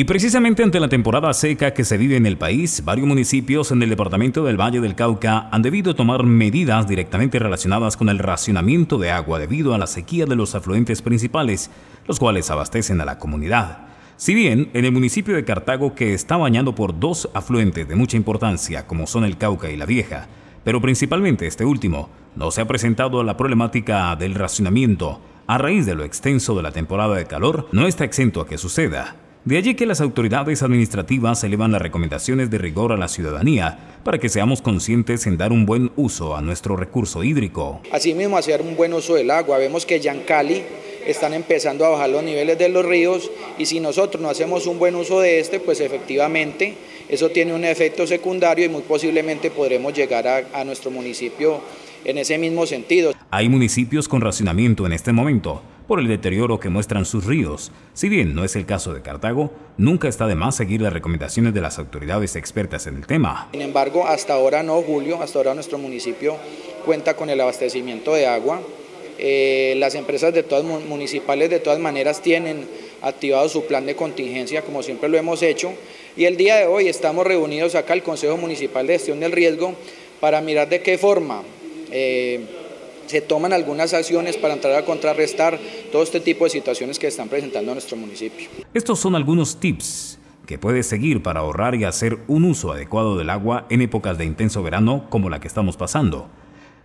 Y precisamente ante la temporada seca que se vive en el país, varios municipios en el departamento del Valle del Cauca han debido tomar medidas directamente relacionadas con el racionamiento de agua debido a la sequía de los afluentes principales, los cuales abastecen a la comunidad. Si bien en el municipio de Cartago que está bañado por dos afluentes de mucha importancia como son el Cauca y la Vieja, pero principalmente este último, no se ha presentado la problemática del racionamiento a raíz de lo extenso de la temporada de calor, no está exento a que suceda. De allí que las autoridades administrativas elevan las recomendaciones de rigor a la ciudadanía para que seamos conscientes en dar un buen uso a nuestro recurso hídrico. Asimismo, hacer un buen uso del agua. Vemos que en Yancali están empezando a bajar los niveles de los ríos y si nosotros no hacemos un buen uso de este, pues efectivamente eso tiene un efecto secundario y muy posiblemente podremos llegar a nuestro municipio en ese mismo sentido. Hay municipios con racionamiento en este momento por el deterioro que muestran sus ríos. Si bien no es el caso de Cartago, nunca está de más seguir las recomendaciones de las autoridades expertas en el tema. Sin embargo, hasta ahora no, Julio, hasta ahora nuestro municipio cuenta con el abastecimiento de agua. Eh, las empresas de todas, municipales de todas maneras tienen activado su plan de contingencia, como siempre lo hemos hecho, y el día de hoy estamos reunidos acá al Consejo Municipal de Gestión del Riesgo para mirar de qué forma eh, se toman algunas acciones para entrar a contrarrestar todo este tipo de situaciones que están presentando en nuestro municipio. Estos son algunos tips que puedes seguir para ahorrar y hacer un uso adecuado del agua en épocas de intenso verano como la que estamos pasando.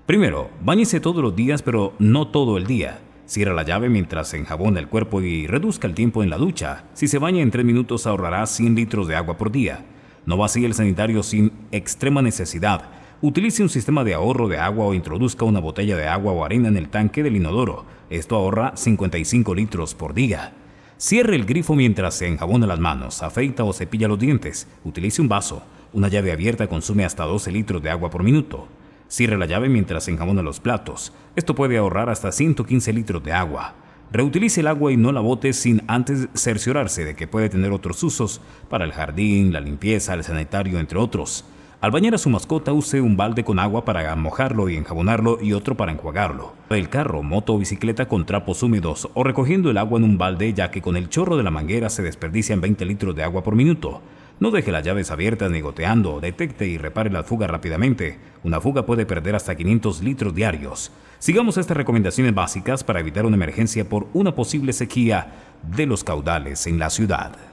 Primero, bañese todos los días pero no todo el día. Cierra la llave mientras se enjabona el cuerpo y reduzca el tiempo en la ducha. Si se baña en tres minutos ahorrará 100 litros de agua por día. No vacíe el sanitario sin extrema necesidad utilice un sistema de ahorro de agua o introduzca una botella de agua o arena en el tanque del inodoro. Esto ahorra 55 litros por día. Cierre el grifo mientras se enjabona las manos, afeita o cepilla los dientes. Utilice un vaso. Una llave abierta consume hasta 12 litros de agua por minuto. Cierre la llave mientras se enjabona los platos. Esto puede ahorrar hasta 115 litros de agua. Reutilice el agua y no la bote sin antes cerciorarse de que puede tener otros usos para el jardín, la limpieza, el sanitario, entre otros. Al bañar a su mascota use un balde con agua para mojarlo y enjabonarlo y otro para enjuagarlo. El carro, moto o bicicleta con trapos húmedos o recogiendo el agua en un balde ya que con el chorro de la manguera se desperdician 20 litros de agua por minuto. No deje las llaves abiertas ni goteando, detecte y repare la fuga rápidamente. Una fuga puede perder hasta 500 litros diarios. Sigamos estas recomendaciones básicas para evitar una emergencia por una posible sequía de los caudales en la ciudad.